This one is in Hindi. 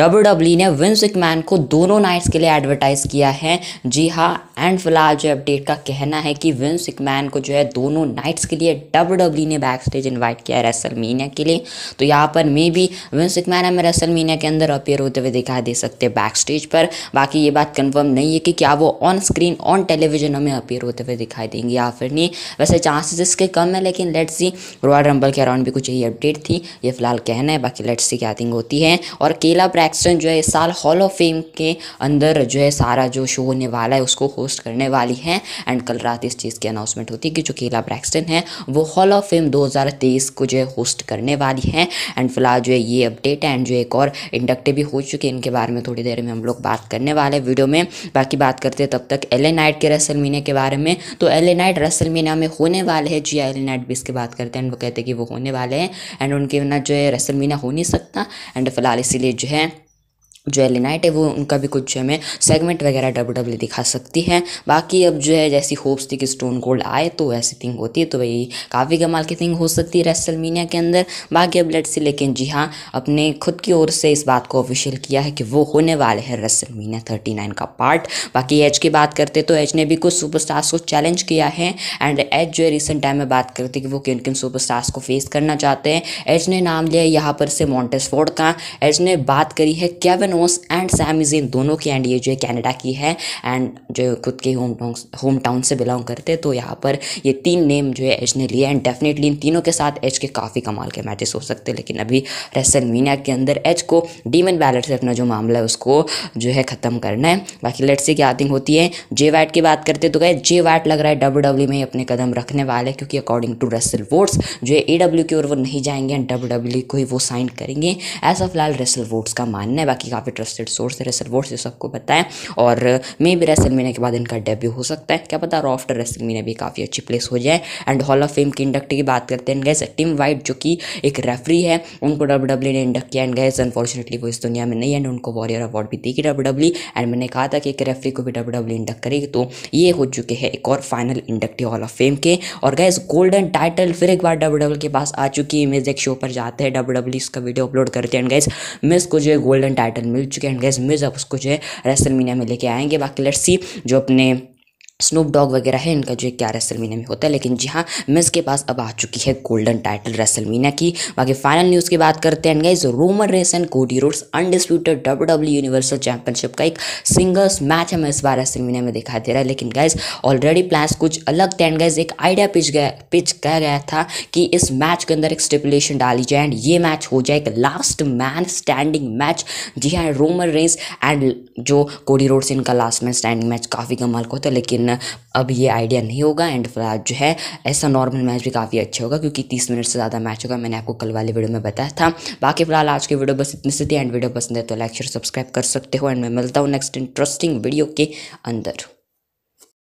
डब्ल्यू डब्ल्यू e ने विंस मैन को दोनों नाइट्स के लिए एडवर्टाइज किया है जी हाँ एंड फिलहाल जो अपडेट का कहना है कि विंस विकमैन को जो है दोनों नाइट्स के लिए डब्ल्यू डब्ल्यू e ने बैक स्टेज इन्वाइट किया है रेसलमीनिया के लिए तो यहाँ पर मे बी विंस विकमैन हमें रेसलमीनिया के अंदर अपेयर होते हुए दिखाई दे सकते हैं बैक स्टेज पर बाकी ये बात कन्फर्म नहीं है कि क्या वो ऑन स्क्रीन ऑन टेलीविजन हमें अपेयर होते हुए दिखाई देंगे या फिर नहीं वैसे चांसेस इसके कम है लेकिन लेट्स सी रॉयल रंबल के अराउंड भी कुछ यही अपडेट थी ये फिलहाल कहना है बाकी लेट्स सी क्या थिंग होती है और केला ब्रैक्सटन जो है इस साल हॉल ऑफ फेम के अंदर जो है सारा जो शो होने वाला है उसको होस्ट करने वाली हैं एंड कल रात इस चीज़ की अनाउंसमेंट होती है कि जो केला ब्रैक्सटन है वो हॉल ऑफ फेम 2023 को जो है होस्ट करने वाली हैं एंड फिलहाल जो है ये अपडेट एंड जो एक और इंडक्टिव भी हो चुके हैं इनके बारे में थोड़ी देर में हम लोग बात करने वाले हैं वीडियो में बाकी बात करते हैं तब तक एल नाइट के रसल के बारे में तो एल नाइट रसल मीना में होने वाले हैं जी एल हाँ, नाइट भी इसके बात करते हैं एंड वो कहते हैं कि वो होने वाले हैं एंड उनके बिना जो है रसल मीना हो नहीं सकता एंड फिलहाल इसीलिए जो है जो एलिनाइट है वो उनका भी कुछ जो हमें सेगमेंट वगैरह डब्ल्यू डब्ल्यू e दिखा सकती है बाकी अब जो है जैसी होप्स थी कि स्टोन गोल्ड आए तो ऐसी थिंग होती है तो वही काफ़ी कमाल की थिंग हो सकती है रेसलमीनिया के अंदर बाकी अब लेट से लेकिन जी हाँ अपने खुद की ओर से इस बात को ऑफिशियल किया है कि वो होने वाले हैं रेसलमीनिया थर्टी नाइन का पार्ट बाकी एज की बात करते तो एज ने भी कुछ स्टार्स को चैलेंज किया है एंड एज जो है रिसेंट टाइम में बात करते कि वो किन किन स्टार्स को फेस करना चाहते हैं एज ने नाम लिया यहाँ पर से मॉन्टेसफोर्ड का एज ने बात करी है कैवन डोनोस एंड सैम इन दोनों की एंड ये जो है कैनेडा की है एंड जो खुद के होम होम टाउन से बिलोंग करते तो यहाँ पर ये तीन नेम जो है एच ने लिए एंड डेफिनेटली इन तीनों के साथ एच के काफ़ी कमाल के मैचेस हो सकते हैं लेकिन अभी रेसल मीना के अंदर एच को डीमन बैलेट से अपना जो मामला है उसको जो है ख़त्म करना है बाकी लेट से क्या थिंग होती है जे वैट की बात करते तो गए जे वैट लग रहा है डब्ल्यू डब्ल्यू e में अपने कदम रखने वाले क्योंकि अकॉर्डिंग टू रेसल वोट्स जो है ए डब्ल्यू e की ओर वो नहीं जाएंगे एंड डब्ल्यू डब्ल्यू को ही वो साइन करेंगे ऐसा फिलहाल रेसल वोट्स का मानना है बाकी काफ़ी ट्रस्टेड सोर्स है रेसल वोर्स ये सबको बताएं और मे भी रेसल मीना के बाद इनका डेब्यू हो सकता है क्या पता रॉ आफ्टर रेसल मीना भी काफ़ी अच्छी प्लेस हो जाए एंड हॉल ऑफ फेम की इंडक्ट की बात करते हैं गैस टीम वाइट जो कि एक रेफरी है उनको डब्ल्यू डब्ल्यू e ने इंडक्ट किया एंड गैस अनफॉर्चुनेटली वो इस दुनिया में नहीं एंड उनको वॉरियर अवार्ड भी देगी डब्ल्यू डब्ल्यू एंड मैंने कहा था कि एक रेफरी को भी डब्ल्यू डब्ल्यू इंडक्ट करेगी तो ये हो चुके हैं एक और final induct hall of fame के और गैस गोल्डन टाइटल फिर एक बार डब्ल्यू डब्ल्यू e के पास आ चुकी है इमेज एक शो पर जाते हैं डब्ल्यू डब्ल्यू e इसका वीडियो अपलोड करते हैं गैस मिस को जो है गोल्डन टाइटल मिल चुके हैं गैस मिर्ज आप उसको जो है रेसलमीनिया में लेके आएंगे बाकी लेट्स सी जो अपने स्नूप डॉग वगैरह है इनका जो क्या रेसलमीना में होता है लेकिन जी हाँ मिस के पास अब आ चुकी है गोल्डन टाइटल रेसलमीना की बाकी फाइनल न्यूज़ की बात करते हैं guys Roman Reigns and Cody Rhodes undisputed W W universal championship का एक सिंगल्स मैच हमें इस बार रेसलमीना में दिखाई दे रहा है लेकिन गाइज ऑलरेडी प्लान्स कुछ अलग थे एंड गाइज एक आइडिया पिच गया पिच कह गया था कि इस मैच के अंदर एक स्टिपुलेशन डाली जाए एंड ये मैच हो जाए एक लास्ट मैन स्टैंडिंग मैच जी हाँ रोमन रेस एंड जो कोडी रोड्स इनका लास्ट मैन स्टैंडिंग मैच काफ़ी कमाल को होता है लेकिन अब ये आइडिया नहीं होगा एंड आज जो है ऐसा नॉर्मल मैच भी काफ़ी अच्छा होगा क्योंकि तीस मिनट से ज़्यादा मैच होगा मैंने आपको कल वाले वीडियो में बताया था बाकी फिलहाल आज की वीडियो बस इतनी से थी एंड वीडियो पसंद है तो लाइक शेयर सब्सक्राइब कर सकते हो एंड मैं मिलता हूँ नेक्स्ट इंटरेस्टिंग वीडियो के अंदर